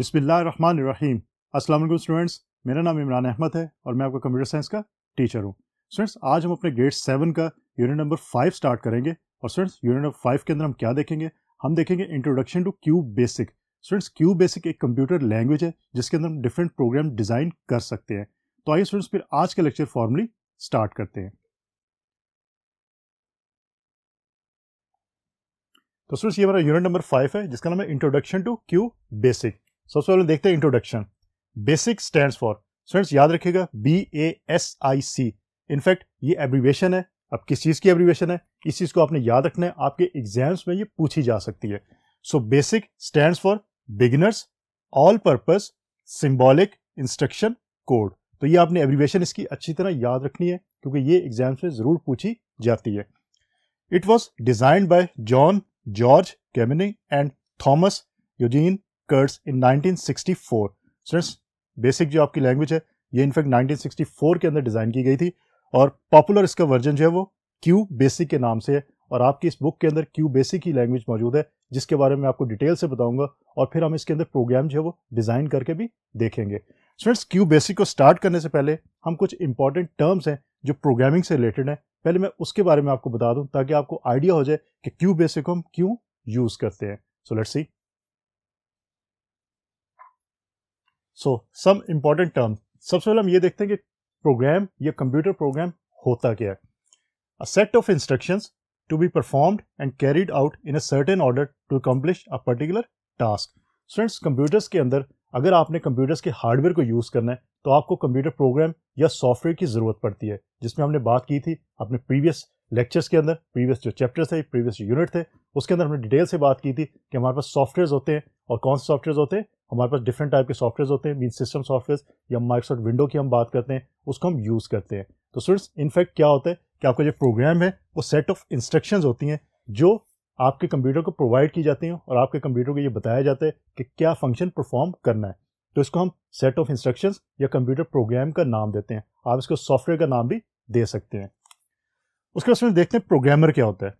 बिसमीम असलम स्टूडेंट्स मेरा नाम इमरान अहमद है और मैं आपका कंप्यूटर साइंस का टीचर हूँ स्टूडेंट्स आज हम अपने ग्रेड सेवन का यूनिट नंबर फाइव स्टार्ट करेंगे और स्टूडेंट्स यूनिट नंबर फाइव के अंदर हम क्या देखेंगे हम देखेंगे introduction to Q basic students Q basic एक कंप्यूटर लैंग्वेज है जिसके अंदर हम डिफरेंट प्रोग्राम डिज़ाइन कर सकते हैं तो आइए स्टूडेंट्स फिर आज के लेक्चर फॉर्मली स्टार्ट करते हैं तो स्टूडेंट्स ये हमारा यूनिट नंबर फाइव है जिसका नाम है इंट्रोडक्शन टू क्यू बेसिक सबसे पहले देखते हैं introduction basic stand for students याद रखिएगा B A S I C in fact ये एब्रीवेशन है अब किस चीज़ की एब्रीवेशन है इस चीज़ को आपने याद रखना है आपके एग्जाम्स में ये पूछी जा सकती है so basic stand for beginners all purpose symbolic instruction code तो ये आपने एब्रीवेशन इसकी अच्छी तरह याद रखनी है क्योंकि ये एग्जाम्स में ज़रूर पूछी जाती है it was designed by John George Kemeny and Thomas Eugene Kurtz in 1964 students basic जो आपकी लैंग्वेज है ये इनफैक्ट 1964 के अंदर डिज़ाइन की गई थी और पॉपुलर इसका वर्जन जो है वो क्यू बेसिक के नाम से है और आपकी इस बुक के अंदर क्यू बेसिक की लैंग्वेज मौजूद है जिसके बारे में आपको डिटेल से बताऊंगा और फिर हम इसके अंदर प्रोग्राम जो है वो डिज़ाइन करके भी देखेंगे स्टूडेंट्स क्यू बेसिक को स्टार्ट करने से पहले हम कुछ इंपॉर्टेंट टर्म्स हैं जो प्रोग्रामिंग से रिलेटेड है पहले मैं उसके बारे में आपको बता दूं ताकि आपको आइडिया हो जाए कि क्यू बेसिक हम क्यों यूज़ करते हैं so let's see so some important term सबसे पहले हम ये देखते हैं कि प्रोग्राम या कंप्यूटर प्रोग्राम होता क्या है a set of instructions to be performed and carried out in a certain order to accomplish a particular task students computers के अंदर अगर आपने कंप्यूटर्स के हार्डवेयर को यूज़ करना है तो आपको कंप्यूटर प्रोग्राम या सॉफ्टवेयर की ज़रूरत पड़ती है जिसमें हमने बात की थी अपने प्रीवियस लेक्चर्स के अंदर प्रीवियस जो चैप्टर्स थे प्रीवियस जो यूनिट थे उसके अंदर हमने डिटेल से बात की थी कि हमारे पास सॉफ्टवेयर होते हैं और कौन से सॉफ्टवेयर होते हैं हमारे पास डिफरेंट टाइप के सॉफ्टवेयर होते हैं मीन सिस्टम सॉफ्टवेयर या माइक्रोसॉफ्ट विंडो की हम बात करते हैं उसको हम यूज़ करते हैं तो स्टूडेंट्स इनफैक्ट क्या होता है कि आपका जो प्रोग्राम है वो सेट ऑफ इंस्ट्रक्शंस होती हैं जो आपके कंप्यूटर को प्रोवाइड की जाती हैं और आपके कंप्यूटर को ये बताया जाता है कि क्या फंक्शन परफॉर्म करना है तो इसको हम सेट ऑफ इंस्ट्रक्शंस या कंप्यूटर प्रोग्राम का नाम देते हैं आप इसको सॉफ्टवेयर का नाम भी दे सकते हैं उसके बाद देखते हैं प्रोग्रामर क्या होता है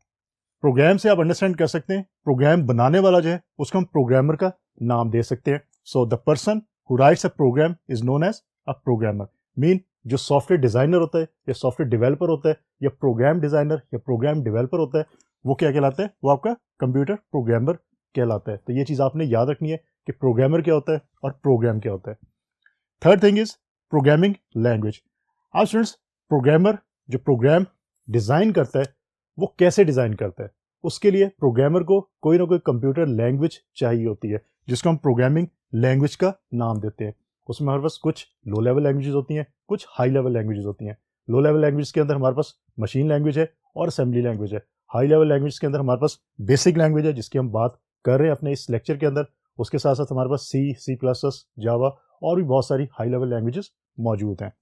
प्रोग्राम से आप अंडरस्टैंड कर सकते हैं प्रोग्राम बनाने वाला जो है उसको हम प्रोग्रामर का नाम दे सकते हैं so the person who writes a program is known as a programmer mean जो सॉफ्टवेयर डिजाइनर होता है या सॉफ्टवेयर डिवेलपर होता है या प्रोग्राम डिजाइनर या प्रोग्राम डिवेलपर होता है वो क्या कहलाता है वो आपका कंप्यूटर प्रोग्रामर कहलाता है तो ये चीज़ आपने याद रखनी है कि प्रोग्रामर क्या होता है और प्रोग्राम क्या होता है third thing is programming language आप स्टूडेंट्स प्रोग्रामर जो प्रोग्राम डिज़ाइन करता है वो कैसे डिज़ाइन करता है उसके लिए प्रोग्रामर को कोई ना कोई कंप्यूटर लैंग्वेज चाहिए होती है जिसको हम प्रोग्रामिंग लैंग्वेज का नाम देते हैं उसमें हमारे पास कुछ लो लेवल लैंग्वेजेस होती हैं कुछ हाई लेवल लैंग्वेजेस होती हैं लो लेवल लैंग्वेज के अंदर हमारे पास मशीन लैंग्वेज है और असेंबली लैंग्वेज है हाई लेवल लैंग्वेज के अंदर हमारे पास बेसिक लैंग्वेज है जिसकी हम बात कर रहे हैं अपने इस लेक्चर के अंदर उसके साथ साथ हमारे पास सी सी प्लस प्लस जावा और भी बहुत सारी हाई लेवल लैंग्वेजेस मौजूद हैं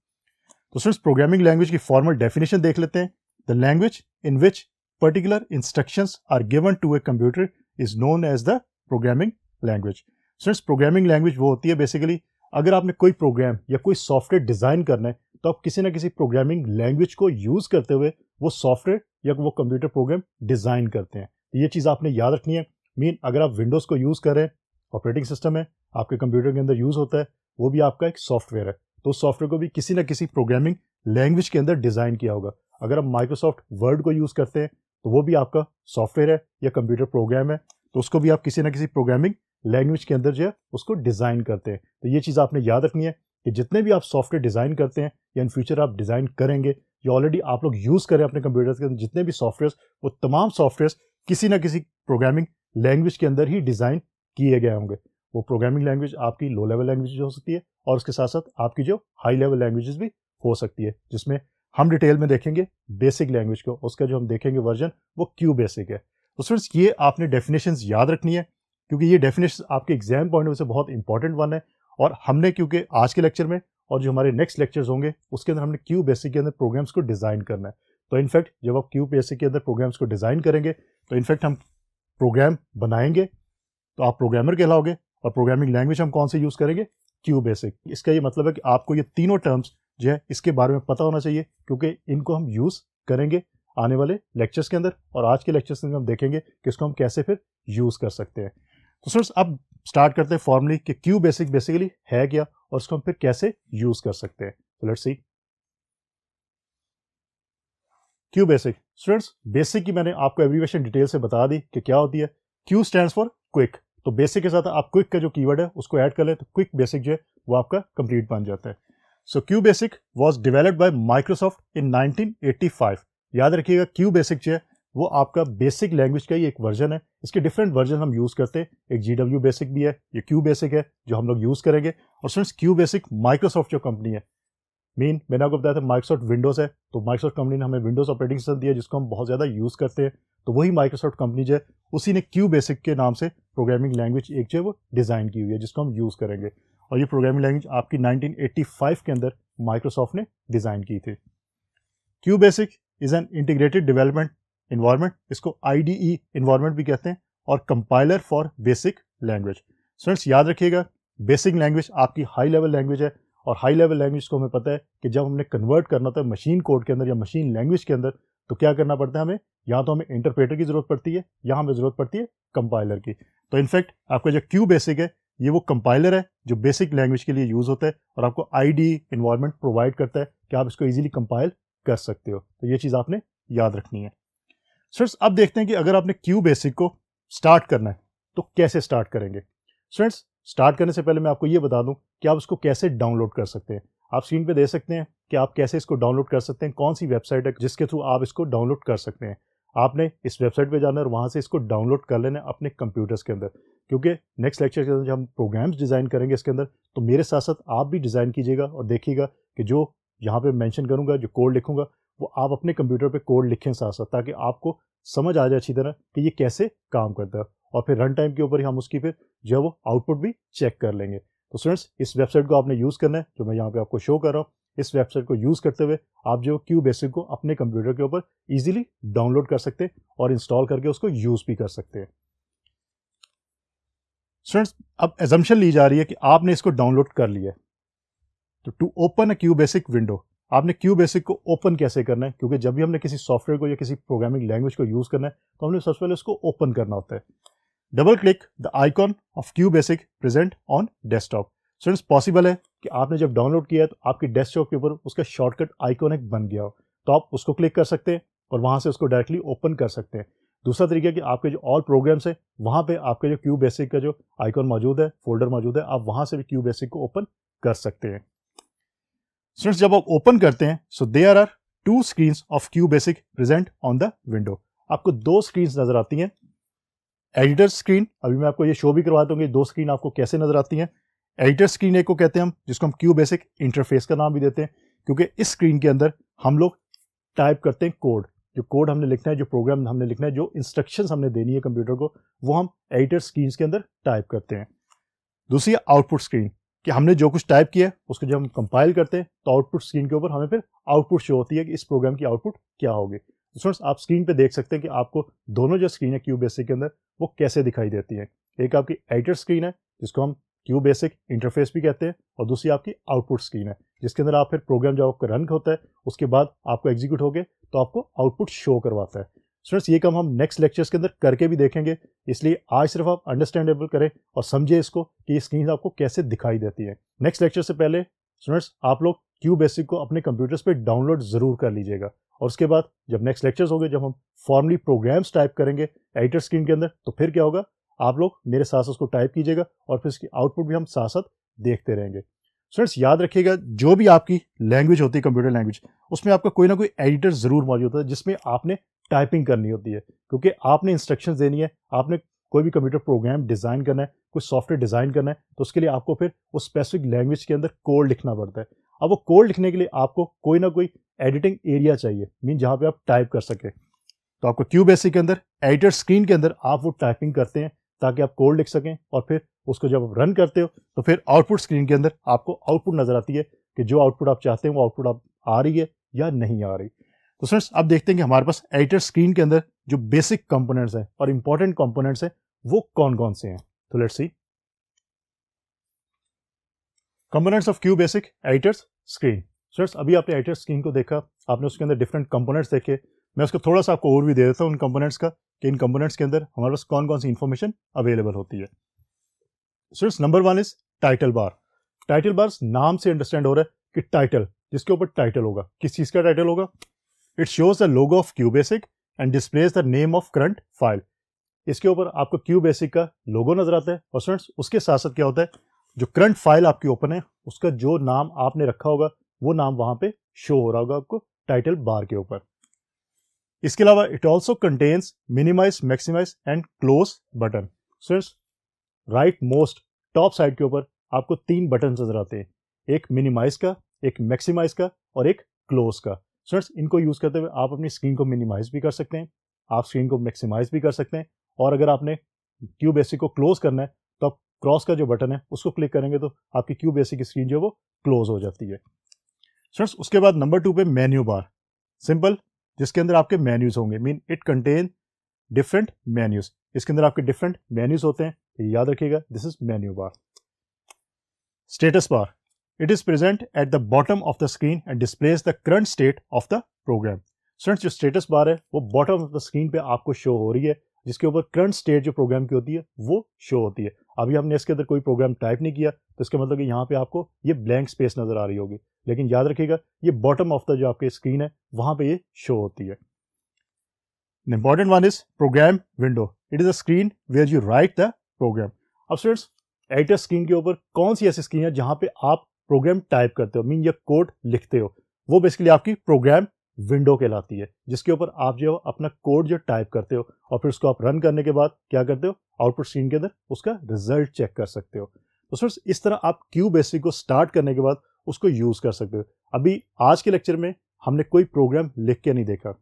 तो सर प्रोग्रामिंग लैंग्वेज की फॉर्मल डेफिनेशन देख लेते हैं the language in which particular instructions are given to a computer is known as the programming language students programming language वो होती है बेसिकली अगर आपने कोई प्रोग्राम या कोई सॉफ्टवेयर डिज़ाइन करना है तो आप किसी ना किसी प्रोग्रामिंग लैंग्वेज को यूज़ करते हुए वो सॉफ्टवेयर या वो कंप्यूटर प्रोग्राम डिज़ाइन करते हैं तो ये चीज़ आपने याद रखनी है मीन अगर आप विंडोज़ को यूज़ करें ऑपरेटिंग सिस्टम है आपके कंप्यूटर के अंदर यूज़ होता है वो भी आपका एक सॉफ्टवेयर है तो उस सॉफ्टवेयर को भी किसी ना किसी प्रोग्रामिंग लैंग्वेज के अंदर डिज़ाइन किया होगा अगर आप माइक्रोसॉफ्ट वर्ड को यूज़ करते हैं तो वो भी आपका सॉफ्टवेयर है या कंप्यूटर प्रोग्राम है तो उसको भी आप किसी ना किसी प्रोग्रामिंग लैंग्वेज के अंदर जो है उसको डिज़ाइन करते हैं तो ये चीज़ आपने याद रखनी है कि जितने भी आप सॉफ्टवेयर डिज़ाइन करते हैं या इन फ्यूचर आप डिज़ाइन करेंगे या ऑलरेडी आप लोग यूज़ करें अपने कंप्यूटर्स के अंदर जितने भी सॉफ्टवेयर वो तमाम सॉफ्टवेयर किसी ना किसी प्रोग्रामिंग लैंग्वेज के अंदर ही डिज़ाइन किए गए होंगे वो प्रोग्रामिंग लैंग्वेज आपकी लो लेवल लैंग्वेज हो सकती है और उसके साथ साथ आपकी जो हाई लेवल लैंग्वेजेस भी हो सकती है जिसमें हम डिटेल में देखेंगे बेसिक लैंग्वेज को उसका जो हम देखेंगे वर्जन वो क्यू बेसिक है तो फ्रेंड्स ये आपने डेफिनेशन याद रखनी है क्योंकि ये डेफिनेशन आपके एग्जाम पॉइंट से बहुत इंपॉर्टेंट वन है और हमने क्योंकि आज के लेक्चर में और जो हमारे नेक्स्ट लेक्चर्स होंगे उसके अंदर हमने क्यू बेसिक के अंदर प्रोग्राम्स को डिज़ाइन करना है तो इनफैक्ट जब आप क्यू बेसिक के अंदर प्रोग्राम्स को डिज़ाइन करेंगे तो इनफैक्ट हम प्रोग्राम बनाएंगे तो आप प्रोग्रामर कहलाओगे और प्रोग्रामिंग लैंग्वेज हम कौन से यूज़ करेंगे क्यू बेसिक इसका ये मतलब है कि आपको ये तीनों टर्म्स जो है इसके बारे में पता होना चाहिए क्योंकि इनको हम यूज़ करेंगे आने वाले लेक्चर्स के अंदर और आज के लेक्चर्स में हम देखेंगे कि इसको हम कैसे फिर यूज़ कर सकते हैं तो सर अब स्टार्ट करते हैं फॉर्मली कि क्यू बेसिक बेसिकली है क्या और उसको हम फिर कैसे यूज कर सकते हैं तो let's see Q basic students basic की मैंने आपको एवरीवेशन डिटेल से बता दी कि क्या होती है क्यू स्टैंड फॉर क्विक तो बेसिक के साथ आप क्विक का जो कीवर्ड है उसको ऐड कर लें तो क्विक बेसिक जो है वो आपका कंप्लीट बन जाता है so Q basic was developed by Microsoft in 1985 याद रखिएगा क्यू बेसिक जो है वो आपका बेसिक लैंग्वेज का ही एक वर्जन है इसके डिफरेंट वर्जन हम यूज़ करते हैं एक जी डब्ल्यू बेसिक भी है ये क्यू बेसिक है जो हम लोग यूज़ करेंगे और फ्रेंड्स क्यू बेसिक माइक्रोसॉफ्ट जो कंपनी है मेन मैंने आपको बताया था माइक्रोसॉफ्ट विंडोज़ है तो माइक्रोसॉफ्ट कंपनी ने हमें विंडोज़ ऑपरेटिंग सिस्टम दिया जिसको हम बहुत ज़्यादा यूज़ करते हैं तो वही माइक्रोसॉफ्ट कंपनी जो है उसी ने क्यू बेसिक के नाम से प्रोग्रामिंग लैंग्वेज एक जो है वो डिज़ाइन की हुई है जिसको हम यूज़ करेंगे और ये प्रोग्रामिंग लैंग्वेज आपकी 1985 के अंदर माइक्रोसॉफ्ट ने डिज़ाइन की थी Q basic is an integrated development environment इसको आई डी ई इन्वायरमेंट भी कहते हैं और compiler for basic language students याद रखिएगा बेसिक लैंग्वेज आपकी हाई लेवल लैंग्वेज है और हाई लेवल लैंग्वेज को हमें पता है कि जब हमने कन्वर्ट करना होता है मशीन कोड के अंदर या मशीन लैंग्वेज के अंदर तो क्या करना पड़ता है हमें या तो हमें इंटरप्रेटर की ज़रूरत पड़ती है या हमें ज़रूरत पड़ती है कंपाइलर की तो इनफैक्ट आपका जो क्यू बेसिक है ये वो कंपाइलर है जो बेसिक लैंग्वेज के लिए यूज़ होता है और आपको आई डी इन्वायरमेंट प्रोवाइड करता है कि आप इसको ईजिली कंपाइल कर सकते हो तो ये चीज़ आपने याद रखनी है स्टूडेंट्स अब देखते हैं कि अगर आपने क्यू बेसिक को स्टार्ट करना है तो कैसे स्टार्ट करेंगे स्टूडेंट्स स्टार्ट करने से पहले मैं आपको ये बता दूं कि आप इसको कैसे डाउनलोड कर सकते हैं आप स्क्रीन पे दे सकते हैं कि आप कैसे इसको डाउनलोड कर सकते हैं कौन सी वेबसाइट है जिसके थ्रू आप इसको डाउनलोड कर सकते हैं आपने इस वेबसाइट पे जाना है और वहाँ से इसको डाउनलोड कर लेना अपने कंप्यूटर्स के अंदर क्योंकि नेक्स्ट लेक्चर के अंदर जब हम प्रोग्राम्स डिज़ाइन करेंगे इसके अंदर तो मेरे साथ साथ आप भी डिज़ाइन कीजिएगा और देखिएगा कि जो यहाँ पे मेंशन करूँगा जो कोड लिखूँगा वो आप अपने कंप्यूटर पे कोड लिखें साथ साथ ताकि आपको समझ आ जाए अच्छी तरह कि ये कैसे काम करता है और फिर रन टाइम के ऊपर ही हम उसकी फिर जो है वो आउटपुट भी चेक कर लेंगे तो स्टूडेंट्स इस वेबसाइट को आपने यूज़ करना है जो मैं यहाँ पे आपको शो कर रहा हूँ इस वेबसाइट को यूज़ करते हुए आप जो क्यू बेसिक को अपने कंप्यूटर के ऊपर ईजिली डाउनलोड कर सकते हैं और इंस्टॉल करके उसको यूज़ भी कर सकते हैं स्टूडेंट्स अब एजम्पन ली जा रही है कि आपने इसको डाउनलोड कर लिया है तो to open a Q basic window आपने क्यू बेसिक को ओपन कैसे करना है क्योंकि जब भी हमने किसी सॉफ्टवेयर को या किसी प्रोग्रामिंग लैंग्वेज को यूज़ करना है तो हमने सबसे पहले उसको ओपन करना होता है double click the icon of Q basic present on desktop students possible है कि आपने जब डाउनलोड किया है तो आपकी डेस्कटॉप के ऊपर उसका शॉर्टकट आइकॉन एक बन गया हो तो आप उसको क्लिक कर सकते हैं और वहाँ से उसको डायरेक्टली ओपन कर सकते हैं दूसरा तरीका कि आपके जो ऑल प्रोग्राम्स है वहाँ पे आपके जो क्यू बेसिक का जो आइकॉन मौजूद है फोल्डर मौजूद है आप वहाँ से भी क्यू बेसिक को ओपन कर सकते हैं स्टूडेंट्स जब आप ओपन करते हैं so there are two screen of Q basic present on the window आपको दो स्क्रीन नजर आती हैं एडिटर स्क्रीन अभी मैं आपको ये शो भी करवाता हूँ दो स्क्रीन आपको कैसे नजर आती हैं एडिटर स्क्रीन एक को कहते हैं हम जिसको हम क्यू बेसिक इंटरफेस का नाम भी देते हैं क्योंकि इस स्क्रीन के अंदर हम लोग टाइप करते हैं कोड जो कोड हमने लिखना है जो प्रोग्राम हमने लिखना है जो इंस्ट्रक्शन हमने देनी है कंप्यूटर को वो हम एडिटर स्क्रीन के अंदर टाइप करते हैं दूसरी आउटपुट स्क्रीन कि हमने जो कुछ टाइप किया उसको जब हम कंपाइल करते हैं तो आउटपुट स्क्रीन के ऊपर हमें फिर आउटपुट शो होती है कि इस प्रोग्राम की आउटपुट क्या होगी स्टूडेंट्स तो आप स्क्रीन पे देख सकते हैं कि आपको दोनों जो स्क्रीन है क्यू बेसिक के अंदर वो कैसे दिखाई देती है एक आपकी एडिटर स्क्रीन है जिसको हम क्यू बेसिक इंटरफेस भी कहते हैं और दूसरी आपकी आउटपुट स्क्रीन है जिसके अंदर आप फिर प्रोग्राम जब आपका रन होता है उसके बाद आपको एग्जीक्यूट हो गए तो आपको आउटपुट शो करवाता है स्टूडेंट्स ये काम हम नेक्स्ट लेक्चर्स के अंदर करके भी देखेंगे इसलिए आज सिर्फ आप अंडरस्टैंडेबल करें और समझे इसको कि ये स्क्रीन आपको कैसे दिखाई देती है नेक्स्ट लेक्चर से पहले स्टूडेंट्स आप लोग क्यू बेसिक को अपने कंप्यूटर्स पे डाउनलोड ज़रूर कर लीजिएगा और उसके बाद जब नेक्स्ट लेक्चर्स होंगे जब हम फॉर्मली प्रोग्राम्स टाइप करेंगे एडिटर स्क्रीन के अंदर तो फिर क्या होगा आप लोग मेरे साथ उसको टाइप कीजिएगा और फिर इसकी आउटपुट भी हम साथ साथ देखते रहेंगे स्टूडेंट्स याद रखिएगा जो भी आपकी लैंग्वेज होती है कंप्यूटर लैंग्वेज उसमें आपका कोई ना कोई एडिटर ज़रूर मौजूद होता है जिसमें आपने टाइपिंग करनी होती है क्योंकि आपने इंस्ट्रक्शन देनी है आपने कोई भी कंप्यूटर प्रोग्राम डिज़ाइन करना है कोई सॉफ्टवेयर डिज़ाइन करना है तो उसके लिए आपको फिर उस स्पेसिफिक लैंग्वेज के अंदर कोड लिखना पड़ता है अब वो कोड लिखने के लिए आपको कोई ना कोई एडिटिंग एरिया चाहिए मीन जहाँ पे आप टाइप कर सकें तो आपको क्यूब एसी के अंदर एडिटर स्क्रीन के अंदर आप वो टाइपिंग करते हैं ताकि आप कोड लिख सकें और फिर उसको जब आप रन करते हो तो फिर आउटपुट स्क्रीन के अंदर आपको आउटपुट नज़र आती है कि जो आउटपुट आप चाहते हैं वो आउटपुट आप आ रही है या नहीं आ रही तो फ्रेंड्स अब देखते हैं कि हमारे पास एडिटर स्क्रीन के अंदर जो बेसिक कंपोनेंट्स हैं और इंपॉर्टेंट कंपोनेंट्स हैं वो कौन कौन से हैं तो let's see components of Q basic editors screen friends अभी आपने एडिटर स्क्रीन को देखा आपने उसके अंदर डिफरेंट कंपोनेंट्स देखे मैं उसको थोड़ा सा आपको और भी दे देता हूँ उन कंपोनेंट्स का कि इन कंपोनेंट्स के अंदर हमारे पास कौन कौन सी इन्फॉर्मेशन अवेलेबल होती है friends number one is title bar title bar नाम से अंडरस्टैंड हो रहा है कि टाइटल जिसके ऊपर टाइटल होगा किस चीज़ का टाइटल होगा it shows the logo of Q basic and displays the name of current file इसके ऊपर आपको क्यू बेसिक का लोगो नजर आता है और स्टूडेंट्स उसके साथ साथ क्या होता है जो करंट फाइल आपकी ओपन है उसका जो नाम आपने रखा होगा वो नाम वहां पे शो हो रहा होगा आपको टाइटल बार के ऊपर इसके अलावा it also contains minimize maximize and close button students right most top side के ऊपर आपको तीन बटन नजर आते हैं एक मिनिमाइज का एक मैक्सिमाइज का और एक क्लोज का स्टूडेंट्स इनको यूज़ करते हुए आप अपनी स्क्रीन को मिनिमाइज भी कर सकते हैं आप स्क्रीन को मैक्सिमाइज भी कर सकते हैं और अगर आपने क्यूब एसी को क्लोज करना है तो आप क्रॉस का जो बटन है उसको क्लिक करेंगे तो आपकी क्यूब एसी की स्क्रीन जो है वो क्लोज हो जाती है स्टूडेंट्स उसके बाद नंबर टू पे मेन्यू बार सिंपल जिसके अंदर आपके मेन्यूज होंगे mean it content different menus इसके अंदर आपके डिफरेंट मेन्यूज होते हैं याद रखिएगा this is menu bar status bar It is present at the bottom of the screen and displays the current state of the program. Students जो status bar है वो बॉटम ऑफ द स्क्रीन पे आपको show हो रही है जिसके ऊपर करंट स्टेट जो प्रोग्राम की होती है वो शो होती है अभी हमने इसके अंदर कोई प्रोग्राम टाइप नहीं किया तो इसका मतलब कि यहाँ पे आपको ये ब्लैंक स्पेस नज़र आ रही होगी लेकिन याद रखिएगा ये बॉटम ऑफ द जो आपकी स्क्रीन है वहाँ पे ये शो होती है important one is program window it is a screen where you write the program अब स्टूडेंट्स एडिटर स्क्रीन के ऊपर कौन सी ऐसी स्क्रीन है जहां पे आप प्रोग्राम टाइप करते हो मीन या कोड लिखते हो वो बेसिकली आपकी प्रोग्राम विंडो कहलाती है जिसके ऊपर आप जो अपना कोड जो टाइप करते हो और फिर उसको आप रन करने के बाद क्या करते हो आउटपुट सीन के अंदर उसका रिजल्ट चेक कर सकते हो तो सर इस तरह आप क्यू बेसिक को स्टार्ट करने के बाद उसको यूज़ कर सकते हो अभी आज के लेक्चर में हमने कोई प्रोग्राम लिख के नहीं देखा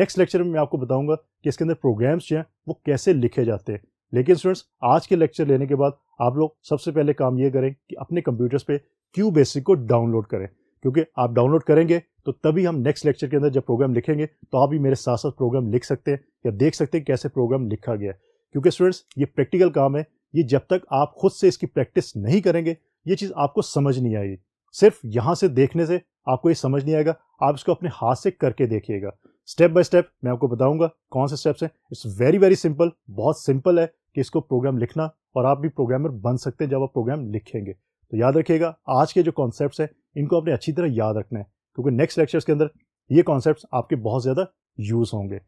नेक्स्ट लेक्चर में मैं आपको बताऊंगा कि इसके अंदर प्रोग्राम्स जो हैं वो कैसे लिखे जाते हैं लेकिन स्टूडेंट्स आज के लेक्चर लेने के बाद आप लोग सबसे पहले काम ये करें कि अपने कंप्यूटर्स पे क्यू बेसिक को डाउनलोड करें क्योंकि आप डाउनलोड करेंगे तो तभी हम नेक्स्ट लेक्चर के अंदर जब प्रोग्राम लिखेंगे तो आप भी मेरे साथ साथ प्रोग्राम लिख सकते हैं या देख सकते हैं कैसे प्रोग्राम लिखा गया क्योंकि स्टूडेंट्स ये प्रैक्टिकल काम है ये जब तक आप खुद से इसकी प्रैक्टिस नहीं करेंगे ये चीज़ आपको समझ नहीं आएगी सिर्फ यहाँ से देखने से आपको ये समझ नहीं आएगा आप इसको अपने हाथ से करके देखिएगा स्टेप बाय स्टेप मैं आपको बताऊंगा कौन से स्टेप्स हैं इट्स वेरी वेरी सिंपल बहुत सिंपल है कि इसको प्रोग्राम लिखना और आप भी प्रोग्रामर बन सकते हैं जब आप प्रोग्राम लिखेंगे तो याद रखिएगा आज के जो कॉन्सेप्ट्स हैं इनको आपने अच्छी तरह याद रखना है क्योंकि नेक्स्ट लेक्चर्स के अंदर ये कॉन्सेप्ट आपके बहुत ज़्यादा यूज़ होंगे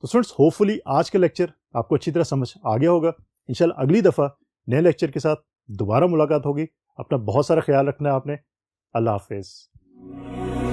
तो स्टूडेंट्स होपफुली आज का लेक्चर आपको अच्छी तरह समझ आ गया होगा इंशाल्लाह अगली दफ़ा नए लेक्चर के साथ दोबारा मुलाकात होगी अपना बहुत सारा ख्याल रखना है आपने अल्लाह हाफिज़